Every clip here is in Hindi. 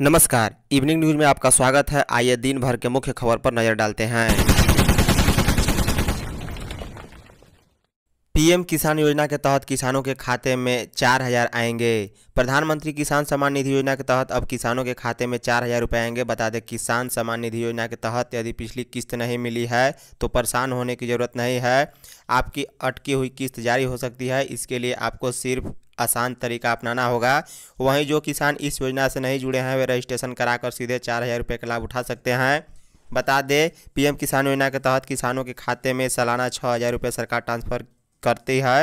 नमस्कार इवनिंग न्यूज में आपका स्वागत है आइए दिन भर के मुख्य खबर पर नजर डालते हैं पीएम किसान योजना के तहत किसानों के खाते में चार हजार आएंगे प्रधानमंत्री किसान सम्मान निधि योजना के तहत अब किसानों के खाते में चार हजार रुपये आएंगे बता दें किसान सम्मान निधि योजना के तहत यदि पिछली किस्त नहीं मिली है तो परेशान होने की ज़रूरत नहीं है आपकी अटकी हुई किस्त जारी हो सकती है इसके लिए आपको सिर्फ आसान तरीका अपनाना होगा वहीं जो किसान इस योजना से नहीं जुड़े हैं वे रजिस्ट्रेशन कराकर सीधे चार हज़ार रुपये का लाभ उठा सकते हैं बता दें पीएम किसान योजना के तहत किसानों के खाते में सालाना छः हज़ार रुपये सरकार ट्रांसफ़र करती है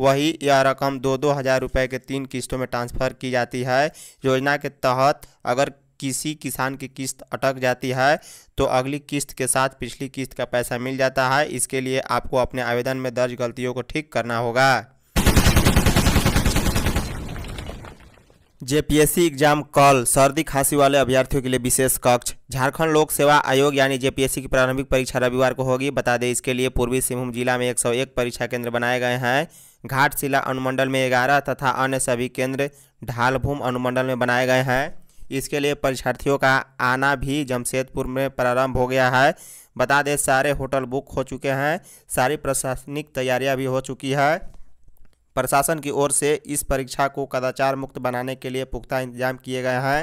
वही यह रकम दो दो हज़ार रुपये के तीन किस्तों में ट्रांसफ़र की जाती है योजना के तहत अगर किसी किसान की किस्त अटक जाती है तो अगली किस्त के साथ पिछली किस्त का पैसा मिल जाता है इसके लिए आपको अपने आवेदन में दर्ज गलतियों को ठीक करना होगा जेपीएससी एग्जाम कॉल सर्दी खांसी वाले अभ्यर्थियों के लिए विशेष कक्ष झारखंड लोक सेवा आयोग यानी जेपीएससी की प्रारंभिक परीक्षा रविवार को होगी बता दें इसके लिए पूर्वी सिंहभूम जिला में 101 परीक्षा केंद्र बनाए गए हैं घाटशिला अनुमंडल में ग्यारह तथा अन्य सभी केंद्र ढालभूम अनुमंडल में बनाए गए हैं इसके लिए परीक्षार्थियों का आना भी जमशेदपुर में प्रारंभ हो गया है बता दें सारे होटल बुक हो चुके हैं सारी प्रशासनिक तैयारियाँ भी हो चुकी है प्रशासन की ओर से इस परीक्षा को कदाचार मुक्त बनाने के लिए पुख्ता इंतजाम किए गए हैं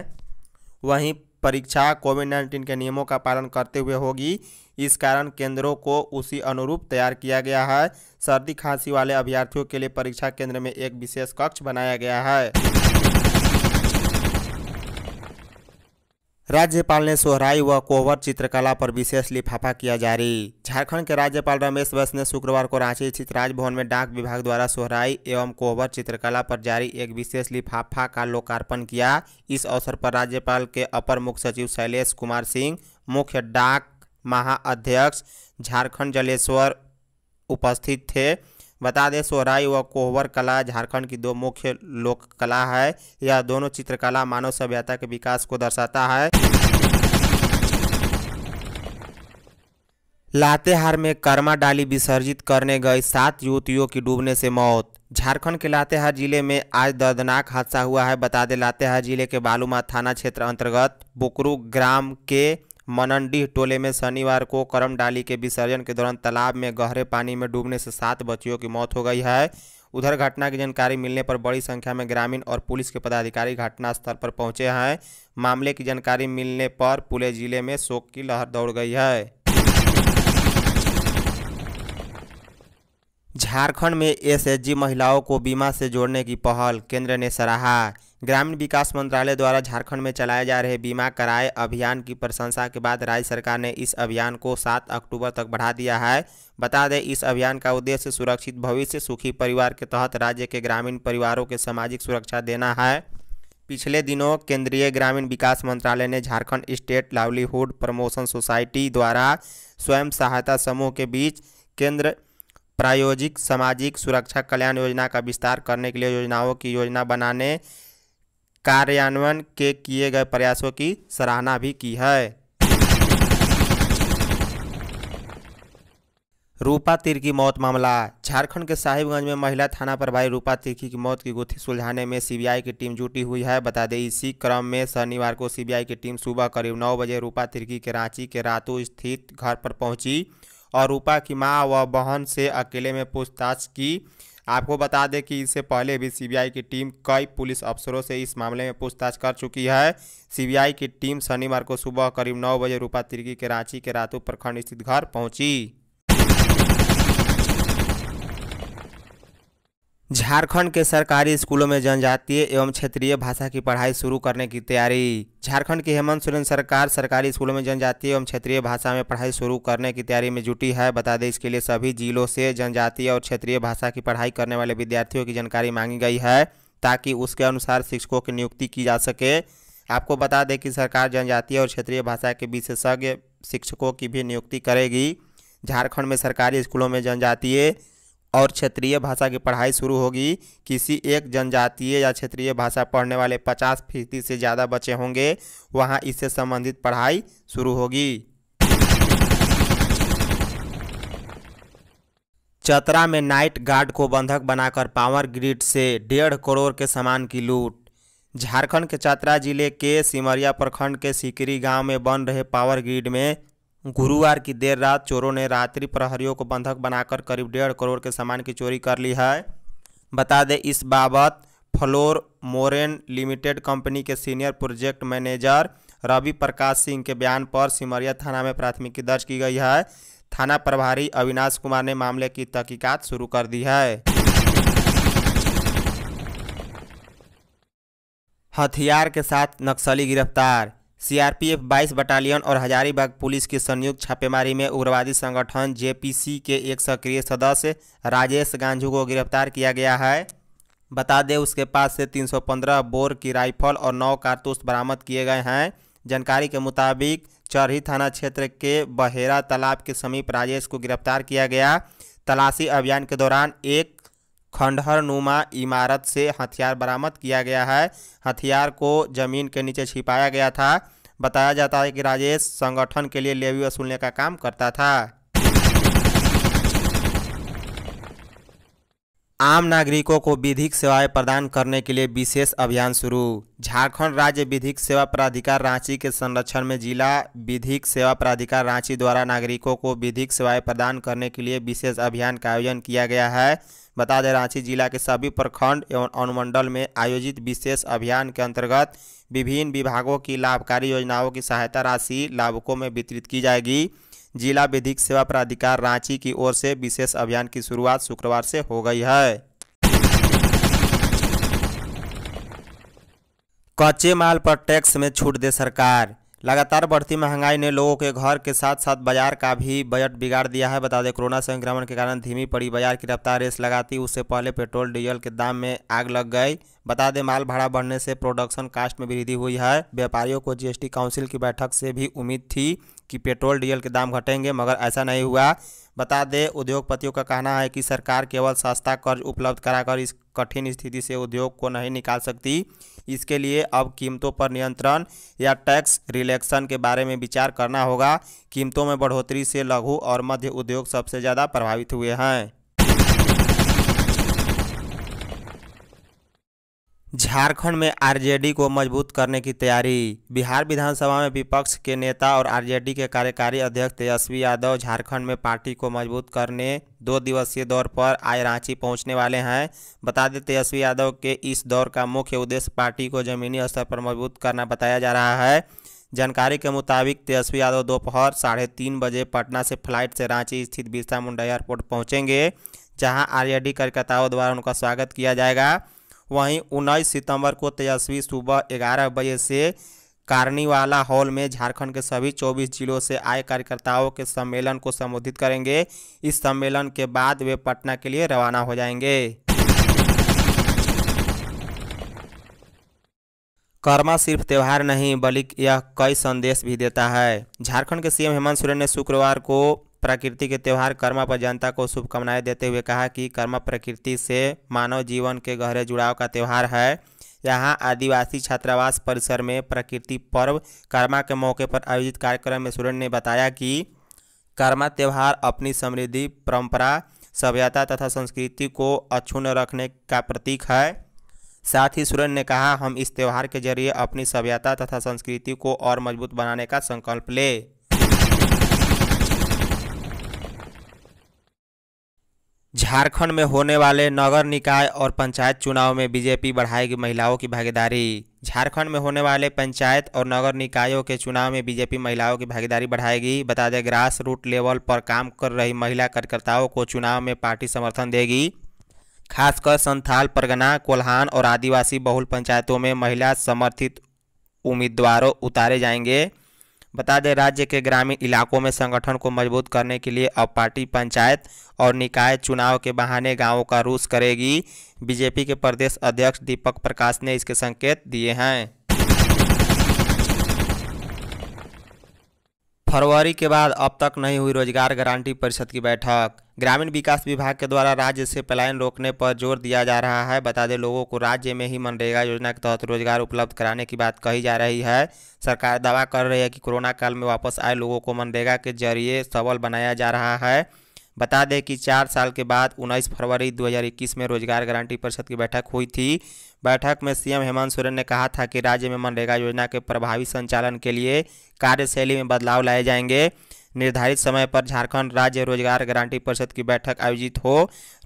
वहीं परीक्षा कोविड नाइन्टीन के नियमों का पालन करते हुए होगी इस कारण केंद्रों को उसी अनुरूप तैयार किया गया है सर्दी खांसी वाले अभ्यर्थियों के लिए परीक्षा केंद्र में एक विशेष कक्ष बनाया गया है राज्यपाल ने सोहराई व कोहवर चित्रकला पर विशेष लिफाफा किया जारी झारखंड के राज्यपाल रमेश बस ने शुक्रवार को रांची स्थित राजभवन में डाक विभाग द्वारा सोहराई एवं कोहवर चित्रकला पर जारी एक विशेष लिफाफा का लोकार्पण किया इस अवसर पर राज्यपाल के अपर मुख्य सचिव शैलेश कुमार सिंह मुख्य डाक महाअध्यक्ष झारखंड जलेश्वर उपस्थित थे बता दें सोहराई व कोहबर कला झारखंड की दो मुख्य लोक कला है यह दोनों चित्रकला मानव सभ्यता के विकास को दर्शाता है लातेहार में कर्मा डाली विसर्जित करने गई सात युवतियों की डूबने से मौत झारखंड के लातेहार जिले में आज दर्दनाक हादसा हुआ है बता दें लातेहार जिले के बालूमा थाना क्षेत्र अंतर्गत बुकरू ग्राम के मनंडीह टोले में शनिवार को करम डाली के विसर्जन के दौरान तालाब में गहरे पानी में डूबने से सात बच्चियों की मौत हो गई है उधर घटना की जानकारी मिलने पर बड़ी संख्या में ग्रामीण और पुलिस के पदाधिकारी घटनास्थल पर पहुंचे हैं मामले की जानकारी मिलने पर पूरे जिले में शोक की लहर दौड़ गई है झारखंड में एसएचजी महिलाओं को बीमा से जोड़ने की पहल केंद्र ने सराहा ग्रामीण विकास मंत्रालय द्वारा झारखंड में चलाए जा रहे बीमा कराए अभियान की प्रशंसा के बाद राज्य सरकार ने इस अभियान को 7 अक्टूबर तक बढ़ा दिया है बता दें इस अभियान का उद्देश्य सुरक्षित भविष्य सुखी परिवार के तहत राज्य के ग्रामीण परिवारों के सामाजिक सुरक्षा देना है पिछले दिनों केंद्रीय ग्रामीण विकास मंत्रालय ने Jharkhand state livelihood promotion society द्वारा स्वयं सहायता समूह के बीच केंद्र प्रायोजिक सामाजिक सुरक्षा कल्याण योजना का विस्तार करने के लिए योजनाओं की योजना बनाने कार्यान्वयन के किए गए प्रयासों की सराहना भी की है रूपा तिर्की मौत मामला झारखंड के साहिबगंज में महिला थाना प्रभारी रूपा तिर्की की मौत की गुत्थी सुलझाने में सीबीआई की टीम जुटी हुई है बता दें इसी क्रम में शनिवार को सीबीआई की टीम सुबह करीब नौ बजे रूपा तिर्की के रांची के रातू स्थित घर पर पहुंची और रूपा की मां व बहन से अकेले में पूछताछ की आपको बता दें कि इससे पहले भी सीबीआई की टीम कई पुलिस अफसरों से इस मामले में पूछताछ कर चुकी है सीबीआई की टीम शनिवार को सुबह करीब नौ बजे रूपा तिर्की के रांची के रातू प्रखंड स्थित घर पहुंची झारखंड के सरकारी स्कूलों में जनजातीय एवं क्षेत्रीय भाषा की पढ़ाई शुरू करने की तैयारी झारखंड की हेमंत सोरेन सरकार सरकारी स्कूलों में जनजातीय एवं क्षेत्रीय भाषा में पढ़ाई शुरू करने की तैयारी में जुटी है बता दें इसके लिए सभी जिलों से जनजातीय और क्षेत्रीय भाषा की पढ़ाई करने वाले विद्यार्थियों की जानकारी मांगी गई है ताकि उसके अनुसार शिक्षकों की नियुक्ति की जा सके आपको बता दें कि सरकार जनजातीय और क्षेत्रीय भाषा के विशेषज्ञ शिक्षकों की भी नियुक्ति करेगी झारखंड में सरकारी स्कूलों में जनजातीय और क्षेत्रीय भाषा की पढ़ाई शुरू होगी किसी एक जनजातीय या क्षेत्रीय भाषा पढ़ने वाले पचास फीसदी से ज़्यादा बच्चे होंगे वहाँ इससे संबंधित पढ़ाई शुरू होगी चतरा में नाइट गार्ड को बंधक बनाकर पावर ग्रिड से डेढ़ करोड़ के सामान की लूट झारखंड के चतरा जिले के सिमरिया प्रखंड के सिकरी गांव में बन रहे पावर ग्रिड में गुरुवार की देर रात चोरों ने रात्रि प्रहरियों को बंधक बनाकर करीब डेढ़ करोड़ के सामान की चोरी कर ली है बता दें इस बाबत फ्लोर मोरेन लिमिटेड कंपनी के senior project manager Ravi Prakash Singh के बयान पर सिमरिया थाना में प्राथमिकी दर्ज की गई है थाना प्रभारी अविनाश कुमार ने मामले की तहकीकत शुरू कर दी है हथियार के साथ नक्सली गिरफ्तार सीआरपीएफ 22 बटालियन और हजारीबाग पुलिस की संयुक्त छापेमारी में उग्रवादी संगठन जेपीसी के एक सक्रिय सदस्य राजेश गांजू को गिरफ्तार किया गया है बता दें उसके पास से 315 बोर की राइफल और 9 कारतूस बरामद किए गए हैं जानकारी के मुताबिक चरही थाना क्षेत्र के बहेरा तालाब के समीप राजेश को गिरफ्तार किया गया तलाशी अभियान के दौरान एक खंडहरनुमा इमारत से हथियार बरामद किया गया है हथियार को जमीन के नीचे छिपाया गया था बताया जाता है कि राजेश संगठन के लिए लेवी वसूलने का काम करता था आम नागरिकों को विधिक सेवाएं प्रदान करने के लिए विशेष अभियान शुरू झारखंड राज्य विधिक सेवा प्राधिकार रांची के संरक्षण में जिला विधिक सेवा प्राधिकार रांची द्वारा नागरिकों को विधिक सेवाएं प्रदान करने के लिए विशेष अभियान का आयोजन किया गया है बता दें रांची जिला के सभी प्रखंड एवं अनुमंडल में आयोजित विशेष अभियान के अंतर्गत विभिन्न विभागों की लाभकारी योजनाओं की सहायता राशि लाभुकों में वितरित की जाएगी जिला विधिक सेवा प्राधिकार रांची की ओर से विशेष अभियान की शुरुआत शुक्रवार से हो गई है कच्चे माल पर टैक्स में छूट दे सरकार लगातार बढ़ती महंगाई ने लोगों के घर के साथ साथ बाजार का भी बजट बिगाड़ दिया है बता दें कोरोना संक्रमण के कारण धीमी पड़ी बाजार की रफ्तार रेस लगाती उससे पहले पेट्रोल डीजल के दाम में आग लग गई बता दें माल भाड़ा बढ़ने से प्रोडक्शन कास्ट में वृद्धि हुई है व्यापारियों को जीएसटी काउंसिल की बैठक से भी उम्मीद थी कि पेट्रोल डीजल के दाम घटेंगे मगर ऐसा नहीं हुआ बता दें उद्योगपतियों का कहना है कि सरकार केवल सस्ता कर्ज उपलब्ध कराकर इस कठिन स्थिति से उद्योग को नहीं निकाल सकती इसके लिए अब कीमतों पर नियंत्रण या टैक्स रिलैक्सन के बारे में विचार करना होगा कीमतों में बढ़ोतरी से लघु और मध्य उद्योग सबसे ज़्यादा प्रभावित हुए हैं झारखंड में आरजेडी को मजबूत करने की तैयारी बिहार विधानसभा में विपक्ष के नेता और आरजेडी के कार्यकारी अध्यक्ष तेजस्वी यादव झारखंड में पार्टी को मजबूत करने दो दिवसीय दौर पर आए रांची पहुंचने वाले हैं बता दें तेजस्वी यादव के इस दौर का मुख्य उद्देश्य पार्टी को जमीनी स्तर पर मजबूत करना बताया जा रहा है जानकारी के मुताबिक तेजस्वी यादव दोपहर साढ़े तीन बजे पटना से फ्लाइट से रांची स्थित बिरसा मुंडा एयरपोर्ट पहुँचेंगे जहाँ आर कार्यकर्ताओं द्वारा उनका स्वागत किया जाएगा वहीं उन्नीस सितंबर को तेजस्वी सुबह ग्यारह बजे से कार्निवाला हॉल में झारखंड के सभी 24 जिलों से आए कार्यकर्ताओं के सम्मेलन को संबोधित करेंगे इस सम्मेलन के बाद वे पटना के लिए रवाना हो जाएंगे कर्मा सिर्फ त्यौहार नहीं बल्कि यह कई संदेश भी देता है झारखंड के सीएम हेमंत सोरेन ने शुक्रवार को प्रकृति के त्यौहार कर्मा पर जनता को शुभकामनाएं देते हुए कहा कि कर्मा प्रकृति से मानव जीवन के गहरे जुड़ाव का त्यौहार है यहाँ आदिवासी छात्रावास परिसर में प्रकृति पर्व कर्मा के मौके पर आयोजित कार्यक्रम में सुरेन ने बताया कि कर्मा त्यौहार अपनी समृद्धि परंपरा सभ्यता तथा संस्कृति को अक्षुण रखने का प्रतीक है साथ ही सुरेन ने कहा हम इस त्यौहार के जरिए अपनी सभ्यता तथा संस्कृति को और मजबूत बनाने का संकल्प लें झारखंड में होने वाले नगर निकाय और पंचायत चुनाव में बीजेपी बढ़ाएगी महिलाओं की भागीदारी झारखंड में होने वाले पंचायत और नगर निकायों के चुनाव में बीजेपी महिलाओं की भागीदारी बढ़ाएगी बता दें ग्रास रूट लेवल पर काम कर रही महिला कार्यकर्ताओं को चुनाव में पार्टी समर्थन देगी खासकर संथाल परगना कोल्हान और आदिवासी बहुल पंचायतों में महिला समर्थित उम्मीदवारों उतारे जाएंगे बता दें राज्य के ग्रामीण इलाकों में संगठन को मजबूत करने के लिए अब पार्टी पंचायत और निकाय चुनाव के बहाने गांवों का रूस करेगी बीजेपी के प्रदेश अध्यक्ष दीपक प्रकाश ने इसके संकेत दिए हैं फरवरी के बाद अब तक नहीं हुई रोजगार गारंटी परिषद की बैठक ग्रामीण विकास विभाग के द्वारा राज्य से पलायन रोकने पर जोर दिया जा रहा है बता दें लोगों को राज्य में ही मनरेगा योजना के तहत रोजगार उपलब्ध कराने की बात कही जा रही है सरकार दावा कर रही है कि कोरोना काल में वापस आए लोगों को मनरेगा के जरिए सबल बनाया जा रहा है बता दें कि चार साल के बाद 19 फरवरी 2021 में रोजगार गारंटी परिषद की बैठक हुई थी बैठक में सीएम हेमंत सोरेन ने कहा था कि राज्य में मनरेगा योजना के प्रभावी संचालन के लिए कार्यशैली में बदलाव लाए जाएंगे निर्धारित समय पर झारखंड राज्य रोजगार गारंटी परिषद की बैठक आयोजित हो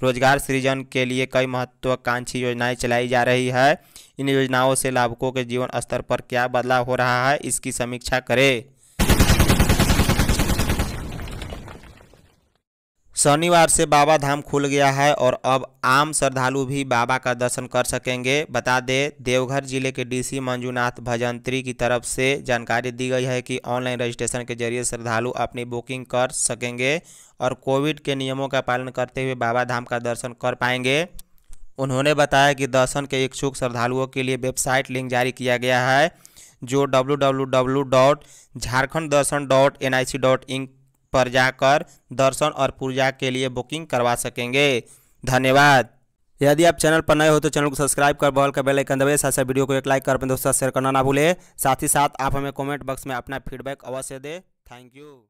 रोजगार सृजन के लिए कई महत्वाकांक्षी योजनाएं चलाई जा रही है इन योजनाओं से लाभुकों के जीवन स्तर पर क्या बदलाव हो रहा है इसकी समीक्षा करें शनिवार से बाबा धाम खुल गया है और अब आम श्रद्धालु भी बाबा का दर्शन कर सकेंगे बता दें देवघर जिले के डीसी मंजूनाथ भजंत्री की तरफ से जानकारी दी गई है कि ऑनलाइन रजिस्ट्रेशन के जरिए श्रद्धालु अपनी बुकिंग कर सकेंगे और कोविड के नियमों का पालन करते हुए बाबा धाम का दर्शन कर पाएंगे उन्होंने बताया कि दर्शन के इच्छुक श्रद्धालुओं के लिए वेबसाइट लिंक जारी किया गया है जो W W dot dot dot Jharkhand Darshan N I C in पर जाकर दर्शन और पूजा के लिए बुकिंग करवा सकेंगे धन्यवाद यदि आप चैनल पर नए हो तो चैनल को सब्सक्राइब कर बॉल का बेल आइकन दबाएं साथ साथ वीडियो को एक लाइक कर अपने दोस्तों शेयर करना ना भूले साथ ही साथ आप हमें कमेंट बॉक्स में अपना फीडबैक अवश्य दें थैंक यू